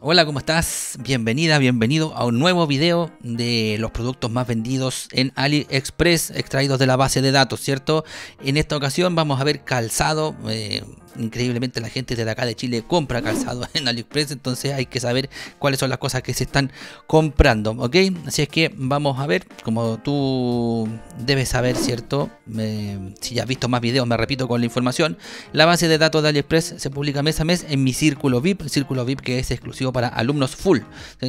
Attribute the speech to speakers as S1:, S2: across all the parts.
S1: Hola, ¿cómo estás? Bienvenida, bienvenido a un nuevo video de los productos más vendidos en AliExpress extraídos de la base de datos, ¿cierto? En esta ocasión vamos a ver calzado. Eh, increíblemente la gente desde acá de Chile compra calzado en AliExpress, entonces hay que saber cuáles son las cosas que se están comprando, ¿ok? Así es que vamos a ver, como tú debes saber, ¿cierto? Eh, si ya has visto más videos, me repito con la información, la base de datos de AliExpress se publica mes a mes en mi círculo VIP, el círculo VIP que es exclusivo para alumnos full.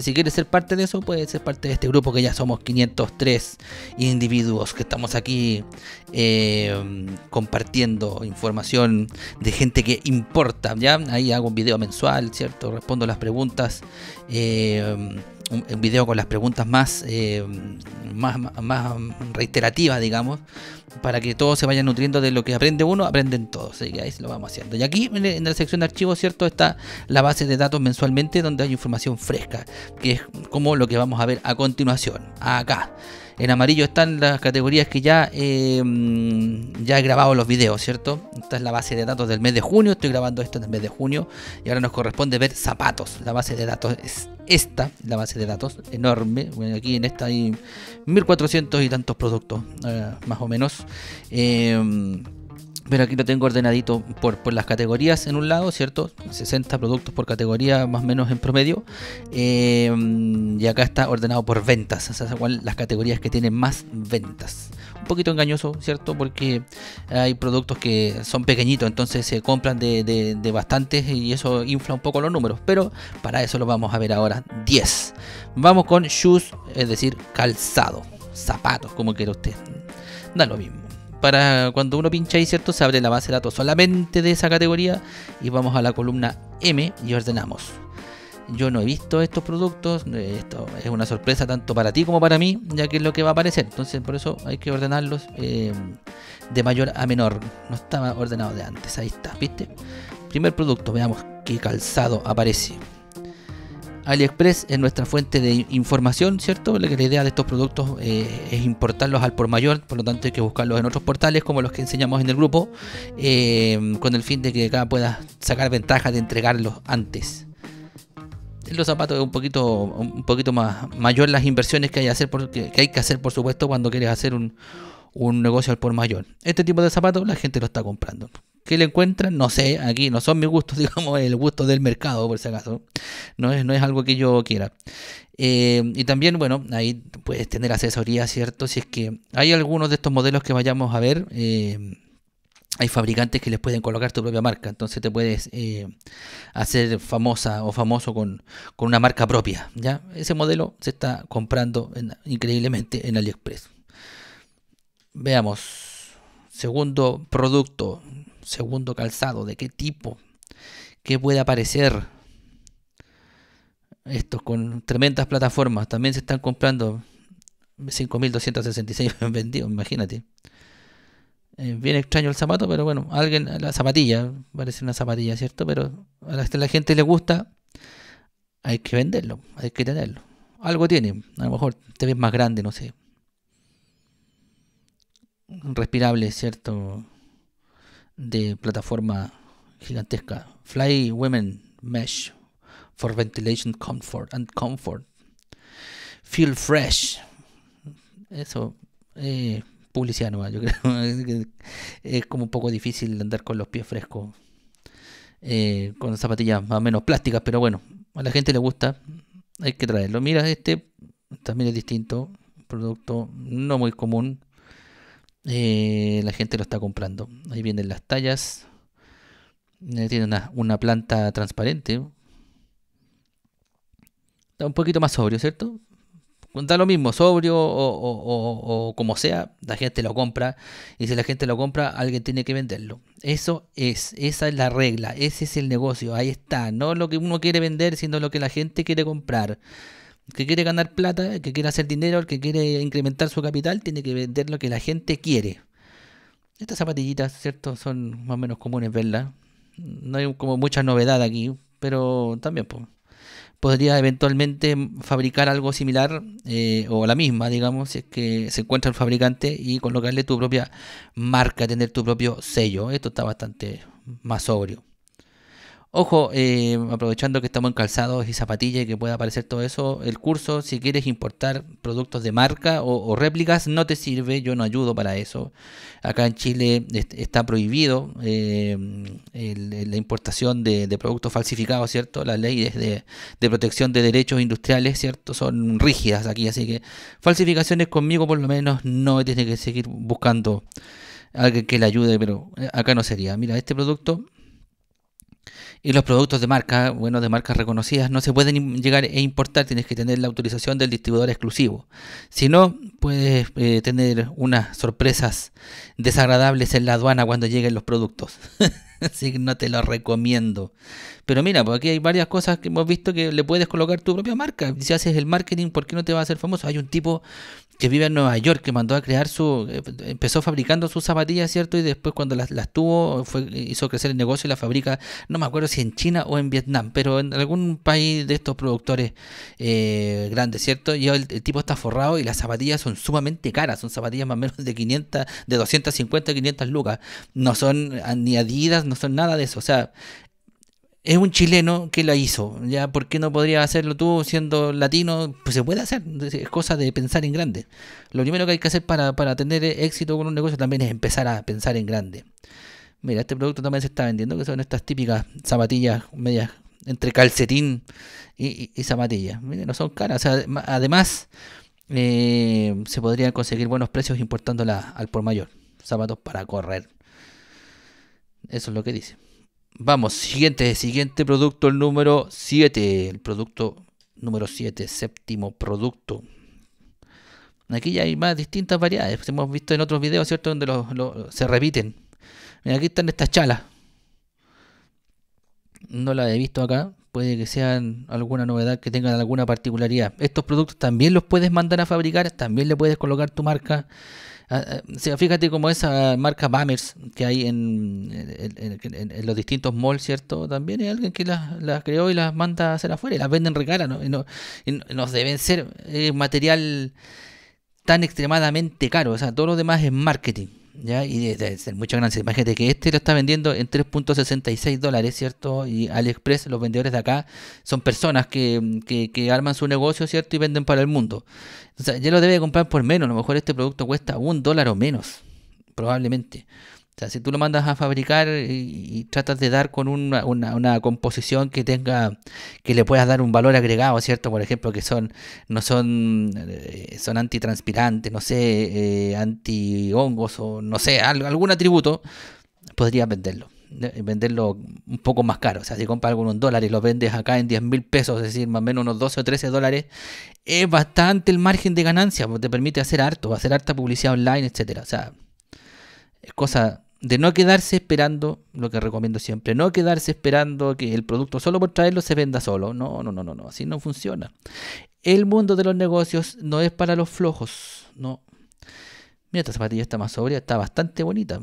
S1: si quieres ser parte de eso, puedes ser parte de este grupo que ya somos 503 individuos que estamos aquí eh, compartiendo información de gente que importa. ¿ya? Ahí hago un video mensual, ¿cierto? Respondo las preguntas. Eh, un, video con las preguntas eh, más, más, reiterativas, digamos, para que todos se vayan nutriendo de lo que aprende uno, aprenden todos. Así ahí lo vamos haciendo. Y aquí en la sección de archivos, ¿cierto? Está la base de datos mensualmente donde hay información fresca, que es como lo que vamos a ver a continuación, acá. En amarillo están las categorías que ya, eh, ya he grabado los videos, ¿cierto? Esta es la base de datos del mes de junio. Estoy grabando esto en el mes de junio. Y ahora nos corresponde ver zapatos. La base de datos es esta, la base de datos, enorme. Bueno, aquí en esta hay 1400 y tantos productos, eh, más o menos. Eh, pero aquí lo tengo ordenadito por, las categorías en un lado, ¿cierto? 60 productos por categoría más o menos en promedio. Eh, y acá está ordenado por ventas, o sea, las categorías que tienen más ventas. Un poquito engañoso, ¿cierto? Porque hay productos que son pequeñitos, entonces se compran de, de bastantes y eso infla un poco los números. Pero para eso lo vamos a ver ahora. 10. Vamos con shoes, es decir, calzado, zapatos, como quiera usted. Da lo mismo para cuando uno pincha ahí, ¿cierto? Se abre la base de datos solamente de esa categoría y vamos a la columna M y ordenamos. Yo no he visto estos productos, esto es una sorpresa tanto para ti como para mí, ya que es lo que va a aparecer. Entonces, por eso hay que ordenarlos eh, de mayor a menor. No estaba ordenado de antes, ahí está, ¿viste? Primer producto, veamos qué calzado aparece. AliExpress es nuestra fuente de información, ¿cierto? La, idea de estos productos eh, es importarlos al por mayor, por lo tanto hay que buscarlos en otros portales como los que enseñamos en el grupo, eh, con el fin de que acá puedas sacar ventaja de entregarlos antes. En los zapatos es un poquito, un poquito más mayor las inversiones que hay, hacer que, hay que hacer, por supuesto, cuando quieres hacer un negocio al por mayor. Este tipo de zapatos la gente lo está comprando que le encuentran, no sé, aquí no son mis gustos, digamos, el gusto del mercado, por si acaso. No es, no es algo que yo quiera. Eh, y también, bueno, ahí puedes tener asesoría, ¿cierto? Si es que hay algunos de estos modelos que vayamos a ver. Eh, hay fabricantes que les pueden colocar tu propia marca, entonces te puedes eh, hacer famosa o famoso con, una marca propia. ¿ya? Ese modelo se está comprando increíblemente en AliExpress. Veamos, segundo producto, segundo calzado, de qué tipo, qué puede aparecer. Estos con tremendas plataformas también se están comprando 5.266 vendidos, imagínate. Eh, bien extraño el zapato, pero bueno, alguien, la zapatilla, parece una zapatilla, ¿cierto? Pero a la, a la gente le gusta, hay que venderlo, hay que tenerlo. Algo tiene, a lo mejor te ves más grande, no sé. Respirable, ¿cierto? de plataforma gigantesca. Fly Women Mesh for Ventilation Comfort and Comfort. Feel Fresh. Eso. Eh, publicidad yo creo. es como un poco difícil andar con los pies frescos. Eh, con zapatillas más o menos plásticas, pero bueno, a la gente le gusta. Hay que traerlo. Mira, este también es distinto. Producto no muy común. Eh, la gente lo está comprando. Ahí vienen las tallas. Eh, tiene una, planta transparente. Está un poquito más sobrio, ¿cierto? Da lo mismo, sobrio o, o, como sea, la gente lo compra. Y si la gente lo compra, alguien tiene que venderlo. Eso es, esa es la regla, ese es el negocio, ahí está. No lo que uno quiere vender, sino lo que la gente quiere comprar que quiere ganar plata, el que quiere hacer dinero, el que quiere incrementar su capital, tiene que vender lo que la gente quiere. Estas zapatillitas, ¿cierto? Son más o menos comunes ¿verdad? No hay como mucha novedad aquí, pero también podría eventualmente fabricar algo similar eh, o la misma, digamos, si es que se encuentra el fabricante y colocarle tu propia marca, tener tu propio sello. Esto está bastante más sobrio. Ojo, eh, aprovechando que estamos en calzados y zapatillas y que pueda aparecer todo eso, el curso, si quieres importar productos de marca o, réplicas, no te sirve, yo no ayudo para eso. Acá en Chile está prohibido eh, la importación de, productos falsificados, ¿cierto? Las leyes de, de, protección de derechos industriales, ¿cierto? Son rígidas aquí, así que falsificaciones conmigo por lo menos no tiene que seguir buscando a alguien que le ayude, pero acá no sería. Mira, este producto y los productos de marca, bueno, de marcas reconocidas, no se pueden llegar e importar, tienes que tener la autorización del distribuidor exclusivo. Si no, puedes eh, tener unas sorpresas desagradables en la aduana cuando lleguen los productos. Así que no te lo recomiendo. Pero mira, porque aquí hay varias cosas que hemos visto que le puedes colocar tu propia marca. Si haces el marketing, ¿por qué no te va a hacer famoso? Hay un tipo que vive en Nueva York que mandó a crear su. Eh, empezó fabricando sus zapatillas, ¿cierto? Y después, cuando las, tuvo, fue, hizo crecer el negocio y la fabrica, no me acuerdo si en China o en Vietnam, pero en algún país de estos productores eh, grandes, ¿cierto? Y el, el, tipo está forrado y las zapatillas son sumamente caras, son zapatillas más o menos de 500, de 250, 500 lucas. No son ah, ni Adidas, no son nada de eso. O sea, es un chileno que la hizo, ¿ya? ¿Por qué no podría hacerlo tú siendo latino? Pues se puede hacer, es cosa de pensar en grande. Lo primero que hay que hacer para, para tener éxito con un negocio también es empezar a pensar en grande. Mira, este producto también se está vendiendo, que son estas típicas zapatillas medias entre calcetín y, zapatilla zapatillas. no son caras, además eh, se podrían conseguir buenos precios importándolas al por mayor. Zapatos para correr. Eso es lo que dice. Vamos, siguiente, siguiente producto, el número 7. El producto número 7, séptimo producto. Aquí ya hay más distintas variedades. Pues, hemos visto en otros videos, ¿cierto? Donde se repiten. aquí están estas chalas. No las he visto acá. Puede que sean alguna novedad, que tengan alguna particularidad. Estos productos también los puedes mandar a fabricar. También le puedes colocar tu marca. Ah, ah, sea, fíjate como esa marca Bammers que hay en, los distintos malls, ¿cierto? También hay alguien que las, creó y las manda a hacer afuera y las venden regala ¿no? Y, no, nos deben ser eh, material tan extremadamente caro. O sea, todo lo demás es marketing. ¿ya? Y de ser mucha ganancia. Imagínate que este lo está vendiendo en 3.66 dólares, ¿cierto? Y AliExpress, los vendedores de acá, son personas que, que, que, arman su negocio, ¿cierto? Y venden para el mundo. O sea, ya lo debe comprar por menos. A lo mejor este producto cuesta un dólar o menos, probablemente. O sea, si tú lo mandas a fabricar y, tratas de dar con una, una, composición que tenga, que le puedas dar un valor agregado, ¿cierto? Por ejemplo, que son, no son, eh, son antitranspirantes, no sé, eh, antihongos o no sé, algún atributo, podrías venderlo eh, venderlo un poco más caro. O sea, si compras algunos dólares y lo vendes acá en 10 mil pesos, es decir, más o menos unos 12 o 13 dólares, es bastante el margen de ganancia, porque te permite hacer harto, hacer harta publicidad online, etcétera. O sea, es cosa de no quedarse esperando, lo que recomiendo siempre, no quedarse esperando que el producto solo por traerlo se venda solo. No, no, no, no, no, así no funciona. El mundo de los negocios no es para los flojos, no. Mira, esta zapatilla está más sobria, está bastante bonita.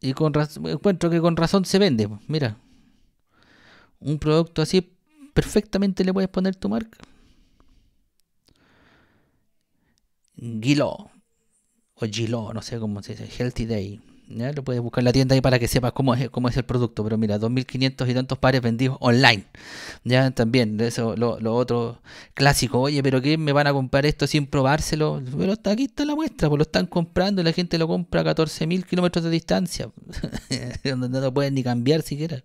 S1: Y con encuentro que con razón se vende, mira. Un producto así perfectamente le puedes poner tu marca. Guiló o no sé cómo se dice, Healthy Day. ¿ya? Lo puedes buscar en la tienda ahí para que sepas cómo es, cómo es el producto. Pero mira, 2.500 y tantos pares vendidos online. Ya también, eso, lo, otro clásico. Oye, pero ¿qué me van a comprar esto sin probárselo? Pero aquí está la muestra, pues lo están comprando y la gente lo compra a 14.000 kilómetros de distancia. Donde no lo pueden ni cambiar siquiera.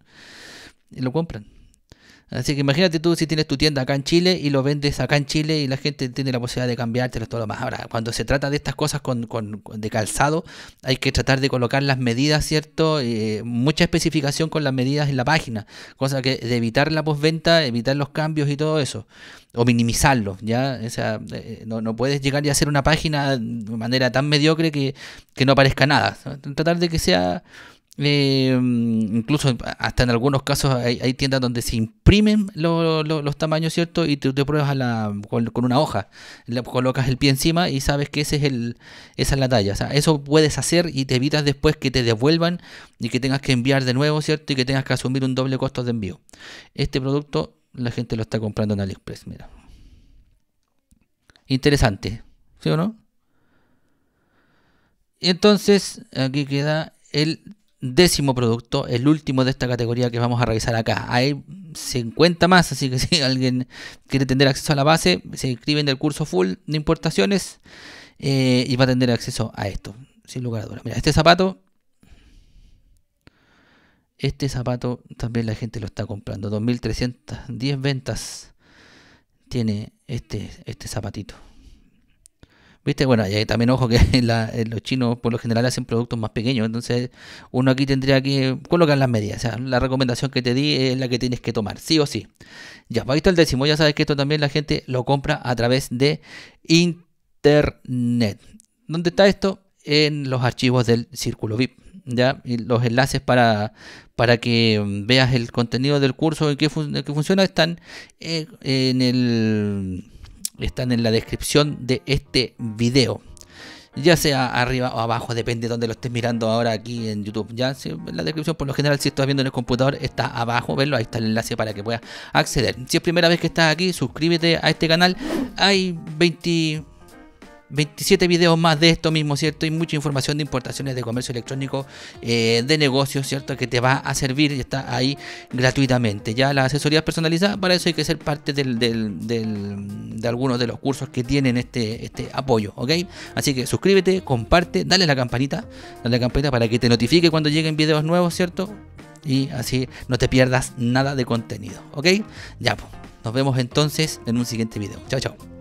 S1: Y lo compran. Así que imagínate tú si tienes tu tienda acá en Chile y lo vendes acá en Chile y la gente tiene la posibilidad de cambiártelo todo lo más. Ahora, cuando se trata de estas cosas con, con, de calzado, hay que tratar de colocar las medidas, ¿cierto? Eh, mucha especificación con las medidas en la página, cosa que de evitar la postventa, evitar los cambios y todo eso, o minimizarlo, ¿ya? O sea, eh, no, puedes llegar y hacer una página de manera tan mediocre que, que no aparezca nada. Tratar de que sea eh, mm, incluso hasta en algunos casos hay, tiendas donde se imprimen los tamaños, ¿cierto? Y tú te, pruebas con, una hoja, le colocas el pie encima y sabes que ese es el, esa es la talla. O sea, eso puedes hacer y te evitas después que te devuelvan y que tengas que enviar de nuevo, ¿cierto? Y que tengas que asumir un doble costo de envío. Este producto la gente lo está comprando en AliExpress, mira. Interesante, ¿sí o no? Entonces, aquí queda el décimo producto, el último de esta categoría que vamos a revisar acá. Hay 50 más, así que si alguien quiere tener acceso a la base, se inscriben el curso full de importaciones eh, y va a tener acceso a esto, sin lugar a dudas. Mira, este zapato, este zapato también la gente lo está comprando, 2.310 ventas tiene este, este zapatito. ¿Viste? Bueno, y también ojo que eh, los chinos por lo general hacen productos más pequeños, entonces uno aquí tendría que colocar las medidas. O sea, la recomendación que te di es la que tienes que tomar, sí o sí. Ya, pues, ahí visto el décimo, ya sabes que esto también la gente lo compra a través de internet. ¿Dónde está esto? En los archivos del círculo VIP. ¿ya? los enlaces para, para que mm, veas el contenido del curso y qué que funciona están eh, en el están en la descripción de este video. Ya sea arriba o abajo, depende de donde lo estés mirando ahora aquí en YouTube. Ya en la descripción, por lo general, si estás viendo en el computador, está abajo, verlo, ahí está el enlace para que puedas acceder. Si es primera vez que estás aquí, suscríbete a este canal. Hay 20 27 videos más de esto mismo, ¿cierto? Y mucha información de importaciones de comercio electrónico, eh, de negocios, ¿cierto? Que te va a servir y está ahí gratuitamente. Ya la asesoría personalizada, para eso hay que ser parte de algunos de los cursos que tienen este, este apoyo, ¿ok? Así que suscríbete, comparte, dale la campanita, dale la campanita para que te notifique cuando lleguen videos nuevos, ¿cierto? Y así no te pierdas nada de contenido, ¿ok? Ya, pues, nos vemos entonces en un siguiente video. Chao, chao.